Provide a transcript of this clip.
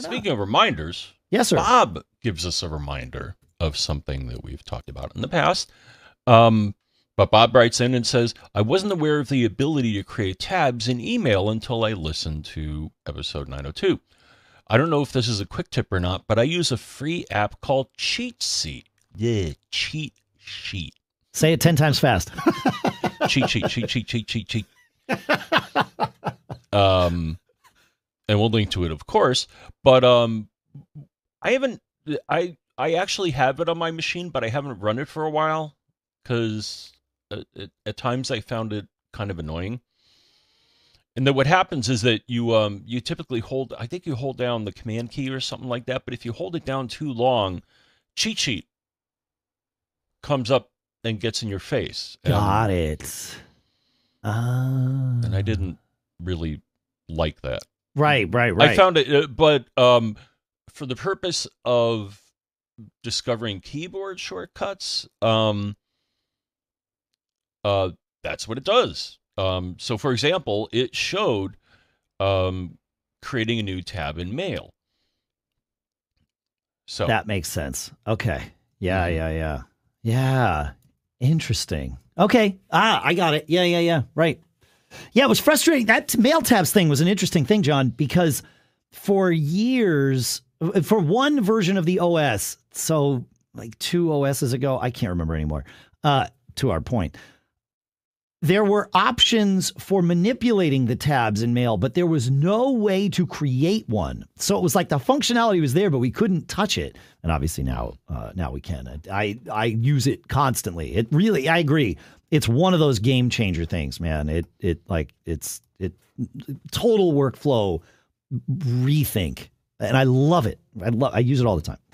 Speaking not. of reminders, yes, sir. Bob gives us a reminder of something that we've talked about in the past. Um, but Bob writes in and says, I wasn't aware of the ability to create tabs in email until I listened to episode 902. I don't know if this is a quick tip or not, but I use a free app called Cheat Sheet. Yeah, Cheat Sheet. Say it 10 times fast. cheat, cheat, cheat, cheat, cheat, cheat, cheat. Um, and we'll link to it, of course. But um, I haven't. I I actually have it on my machine, but I haven't run it for a while because at, uh, at, times I found it kind of annoying. And then what happens is that you um, you typically hold. I think you hold down the command key or something like that. But if you hold it down too long, cheat sheet comes up and gets in your face. Got it. Uh... And I didn't really like that. Right, right, right. I found it, uh, but um, for the purpose of discovering keyboard shortcuts, um, uh, that's what it does. Um, so, for example, it showed um, creating a new tab in Mail. So that makes sense. Okay. Yeah, mm-hmm. yeah, yeah, yeah. Interesting. Okay. Ah, I got it. Yeah, yeah, yeah. Right. Yeah, it was frustrating. That mail tabs thing was an interesting thing, John, because for years, for one version of the OS, so like two OSs ago, I can't remember anymore, uh, to our point, there were options for manipulating the tabs in mail, but there was no way to create one. So it was like the functionality was there, but we couldn't touch it. And obviously now, uh, now we can. I, I use it constantly. It really, I agree it's one of those game changer things, man. It it like it's it total workflow rethink, and I love it. I love I use it all the time.